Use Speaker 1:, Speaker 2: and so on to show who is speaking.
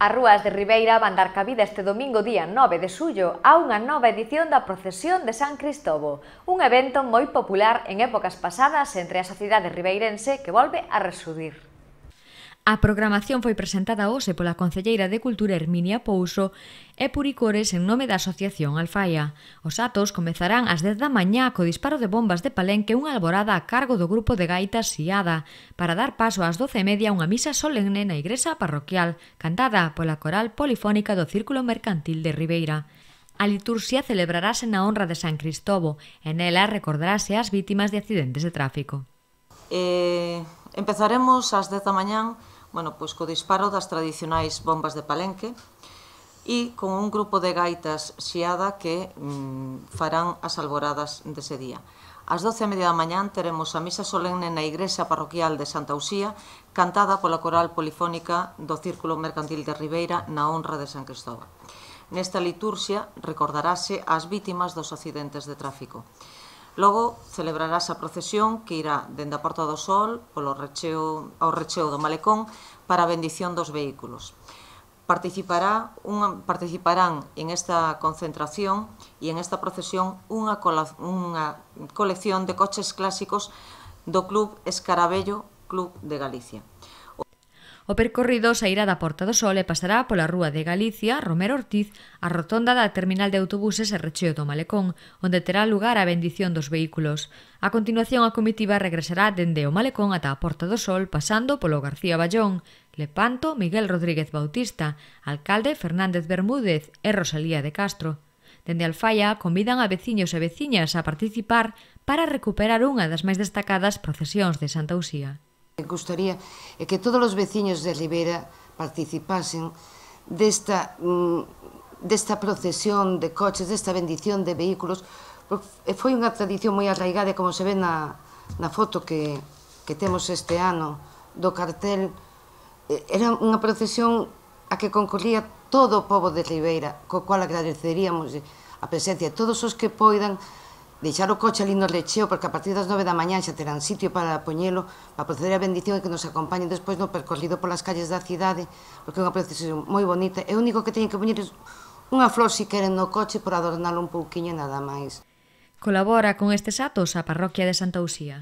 Speaker 1: As rúas de Ribeira van dar cabida este domingo día 9 de xullo a unha nova edición da Procesión de San Cristobo, un evento moi popular en épocas pasadas entre a sociedade ribeirense que volve a resudir. A programación foi presentada hoxe pola Concelleira de Cultura Herminia Pouso e Puricores en nome da Asociación Alfaia. Os atos comezarán ás 10 da mañá co disparo de bombas de Palenque unha alborada a cargo do grupo de gaitas Siada para dar paso ás 12 e media unha misa solemne na igresa parroquial cantada pola coral polifónica do Círculo Mercantil de Ribeira. A liturxia celebrarase na honra de San Cristobo e nela recordarase as vítimas de accidentes de tráfico.
Speaker 2: Eh, empezaremos ás 10 da mañán bueno, pois co disparo das tradicionais bombas de palenque e con un grupo de gaitas xiada que mm, farán as alboradas dese día. Ás 12 e media da mañán teremos a misa solemne na Igrexa Parroquial de Santa Uxía, cantada pola coral polifónica do Círculo Mercantil de Ribeira na honra de San Cristóbal. Nesta liturxia recordarase as vítimas dos accidentes de tráfico. Logo celebrarás a procesión que irá dende a Porta do Sol polo recheo, ao recheo do Malecón para a bendición dos vehículos. Participará unha, participarán en esta concentración e en esta procesión unha, cola, unha colección de coches clásicos do Club Escarabello Club de Galicia.
Speaker 1: O percorrido sairá da Porta do Sol e pasará pola Rúa de Galicia, Romero Ortiz, a rotonda da terminal de autobuses e recheo do Malecón, onde terá lugar a bendición dos vehículos. A continuación, a comitiva regresará dende o Malecón ata a Porta do Sol, pasando polo García Ballón, Lepanto, Miguel Rodríguez Bautista, Alcalde Fernández Bermúdez e Rosalía de Castro. Dende Alfaia convidan a veciños e veciñas a participar para recuperar unha das máis destacadas procesións de Santa Uxía.
Speaker 3: Gostaría que todos os veciños de Ribeira participasen desta, mm, desta procesión de coches, desta bendición de vehículos, foi unha tradición moi arraigada, como se ve na, na foto que, que temos este ano do cartel, era unha procesión a que concorría todo o povo de Ribeira, co cual agradeceríamos a presencia de todos os que poidan Deixar o coche ali no recheo porque a partir das nove da mañá xa terán sitio para poñelo para proceder a bendición e que nos acompañen despois no percorrido polas calles da cidade porque é unha procesión moi bonita e o único que teñen que poñer é unha flor si queren no coche por adornalo un pouquiño e nada máis.
Speaker 1: Colabora con estes atos a parroquia de Santa Usía.